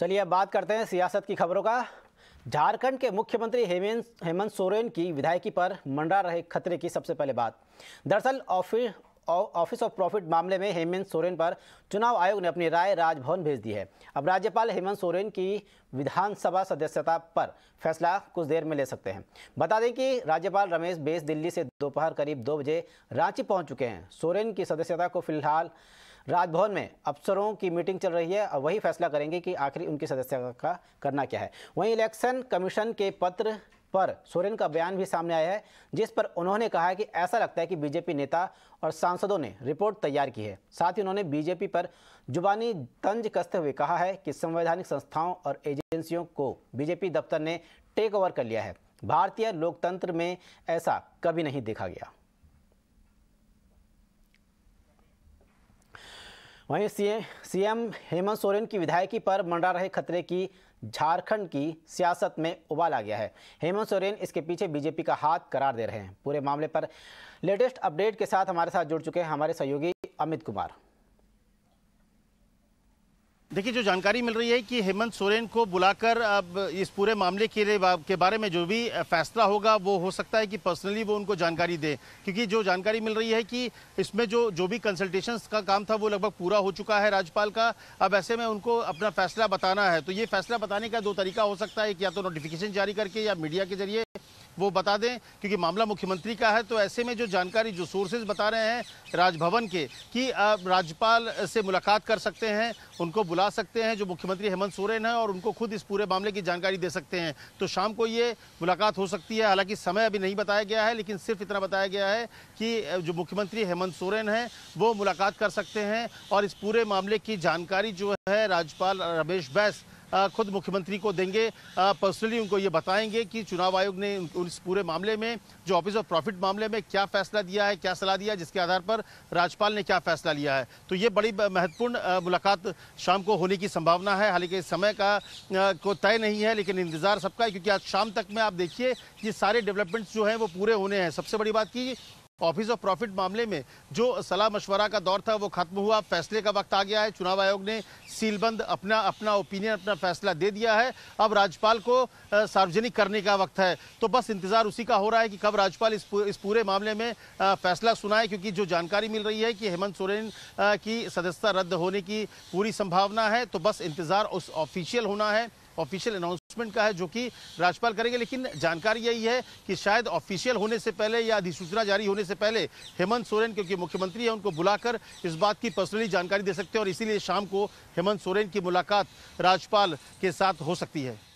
चलिए अब बात करते हैं सियासत की खबरों का झारखंड के मुख्यमंत्री हेमंत हेमंत सोरेन की विधायकी पर मंडरा रहे खतरे की सबसे पहले बात दरअसल ऑफिस ऑफिस ऑफ प्रॉफिट मामले में हेमंत सोरेन पर चुनाव आयोग ने अपनी राय राजभवन भेज दी है अब राज्यपाल हेमंत सोरेन की विधानसभा सदस्यता पर फैसला कुछ देर में ले सकते हैं बता दें कि राज्यपाल रमेश बेस दिल्ली से दोपहर करीब दो बजे रांची पहुंच चुके हैं सोरेन की सदस्यता को फिलहाल राजभवन में अफसरों की मीटिंग चल रही है और वही फैसला करेंगे कि आखिरी उनकी सदस्य का करना क्या है वहीं इलेक्शन कमीशन के पत्र पर सोरेन का बयान भी सामने आया है जिस पर उन्होंने कहा है कि ऐसा लगता है कि बीजेपी नेता और सांसदों ने रिपोर्ट तैयार की है साथ ही उन्होंने बीजेपी पर जुबानी तंज कसते हुए कहा है कि संवैधानिक संस्थाओं और एजेंसियों को बीजेपी दफ्तर ने टेक ओवर कर लिया है भारतीय लोकतंत्र में ऐसा कभी नहीं देखा गया वहीं सीएम सीएम हेमंत सोरेन की विधायकी पर मंडरा रहे खतरे की झारखंड की सियासत में उबाल आ गया है हेमंत सोरेन इसके पीछे बीजेपी का हाथ करार दे रहे हैं पूरे मामले पर लेटेस्ट अपडेट के साथ हमारे साथ जुड़ चुके हैं हमारे सहयोगी अमित कुमार देखिए जो जानकारी मिल रही है कि हेमंत सोरेन को बुलाकर अब इस पूरे मामले के के बारे में जो भी फैसला होगा वो हो सकता है कि पर्सनली वो उनको जानकारी दें क्योंकि जो जानकारी मिल रही है कि इसमें जो जो भी कंसल्टेशन का काम था वो लगभग पूरा हो चुका है राज्यपाल का अब ऐसे में उनको अपना फैसला बताना है तो ये फैसला बताने का दो तरीका हो सकता है या तो नोटिफिकेशन जारी करके या मीडिया के जरिए वो बता दें क्योंकि मामला मुख्यमंत्री का है तो ऐसे में जो जानकारी जो सोर्सेज बता रहे हैं राजभवन के कि राज्यपाल से मुलाकात कर सकते हैं उनको बुला सकते हैं जो मुख्यमंत्री हेमंत सोरेन हैं और उनको खुद इस पूरे मामले की जानकारी दे सकते हैं तो शाम को ये मुलाकात हो सकती है हालांकि समय अभी नहीं बताया गया है लेकिन सिर्फ इतना बताया गया है कि जो मुख्यमंत्री हेमंत सोरेन हैं वो मुलाकात कर सकते हैं और इस पूरे मामले की जानकारी जो है राज्यपाल रमेश बैस खुद मुख्यमंत्री को देंगे पर्सनली उनको ये बताएंगे कि चुनाव आयोग ने इस पूरे मामले में जो ऑफिस ऑफ प्रॉफिट मामले में क्या फैसला दिया है क्या सलाह दिया जिसके आधार पर राज्यपाल ने क्या फैसला लिया है तो ये बड़ी महत्वपूर्ण मुलाकात शाम को होने की संभावना है हालांकि समय का को तय नहीं है लेकिन इंतजार सबका है क्योंकि आज शाम तक में आप देखिए ये सारे डेवलपमेंट्स जो हैं वो पूरे होने हैं सबसे बड़ी बात की ऑफिस ऑफ प्रॉफिट मामले में जो सलाह मशवरा का दौर था वो खत्म हुआ फैसले का वक्त आ गया है चुनाव आयोग ने सीलबंद अपना अपना ओपिनियन अपना फैसला दे दिया है अब राज्यपाल को सार्वजनिक करने का वक्त है तो बस इंतजार उसी का हो रहा है कि कब राज्यपाल इस, इस पूरे मामले में फैसला सुनाए क्योंकि जो जानकारी मिल रही है कि हेमंत सोरेन की सदस्यता रद्द होने की पूरी संभावना है तो बस इंतजार उस ऑफिशियल होना है ऑफिशियल अनाउंसमेंट का है जो कि राज्यपाल करेंगे लेकिन जानकारी यही है कि शायद ऑफिशियल होने से पहले या अधिसूचना जारी होने से पहले हेमंत सोरेन क्योंकि मुख्यमंत्री है उनको बुलाकर इस बात की पर्सनली जानकारी दे सकते हैं और इसीलिए शाम को हेमंत सोरेन की मुलाकात राज्यपाल के साथ हो सकती है